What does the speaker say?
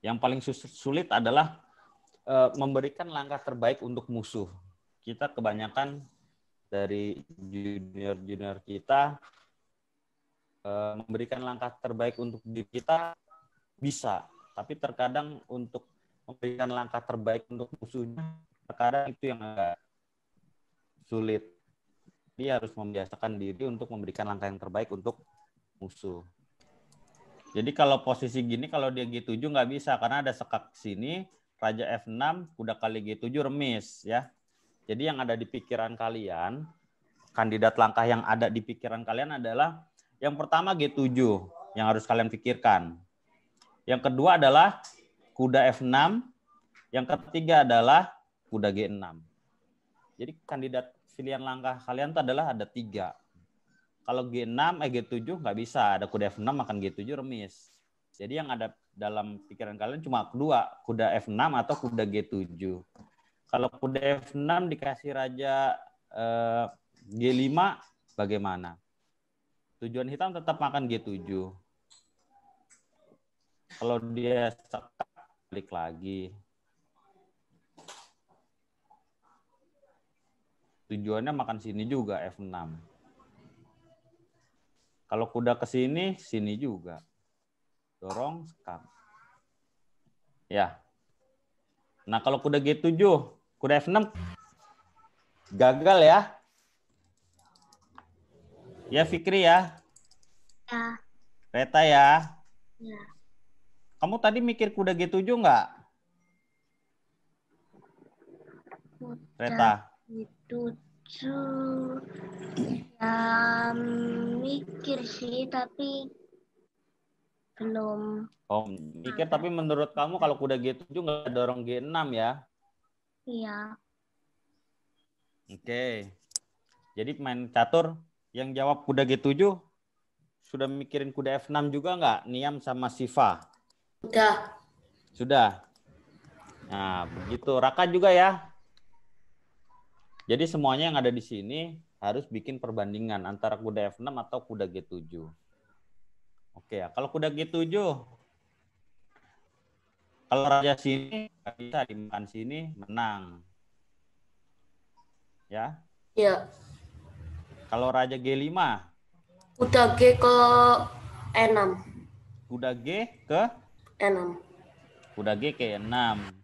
Yang paling sulit adalah eh, memberikan langkah terbaik untuk musuh. Kita kebanyakan dari junior-junior kita eh, memberikan langkah terbaik untuk diri kita bisa, tapi terkadang untuk memberikan langkah terbaik untuk musuhnya terkadang itu yang agak sulit. Dia harus membiasakan diri untuk memberikan langkah yang terbaik untuk musuh. Jadi kalau posisi gini kalau dia G7 nggak bisa karena ada sekak sini, raja F6, kuda kali G7 remis ya. Jadi yang ada di pikiran kalian, kandidat langkah yang ada di pikiran kalian adalah yang pertama G7 yang harus kalian pikirkan. Yang kedua adalah kuda F6, yang ketiga adalah kuda G6. Jadi kandidat pilihan langkah kalian itu adalah ada tiga. Kalau G6 eh G7 nggak bisa, ada kuda F6 akan G7 remis. Jadi yang ada dalam pikiran kalian cuma kedua, kuda F6 atau kuda G7. Kalau kuda F6 dikasih raja eh, G5 bagaimana? Tujuan hitam tetap makan G7. Kalau dia sekak balik lagi. Tujuannya makan sini juga F6. Kalau kuda ke sini, sini juga. Dorong, sekam. Ya. Nah, kalau kuda G7, kuda F6 gagal ya. Ya Fikri ya. Ya. Reta ya. Ya. Kamu tadi mikir kuda G7 nggak? Reta. G7. Ya, mikir sih, tapi belum. Oh, mikir tapi menurut kamu kalau kuda G7 nggak dorong G6 ya? Iya. Oke. Okay. Jadi main catur yang jawab kuda G7 sudah mikirin kuda F6 juga nggak? Niam sama Siva. Sudah. Sudah. Nah, begitu. Raka juga ya. Jadi semuanya yang ada di sini harus bikin perbandingan antara kuda F6 atau kuda G7. Oke ya, kalau kuda G7 kalau raja sini kita dimakan sini menang. Ya? Iya. Kalau raja G5 kuda G ke E6. Kuda G ke E6. Kuda G ke E6.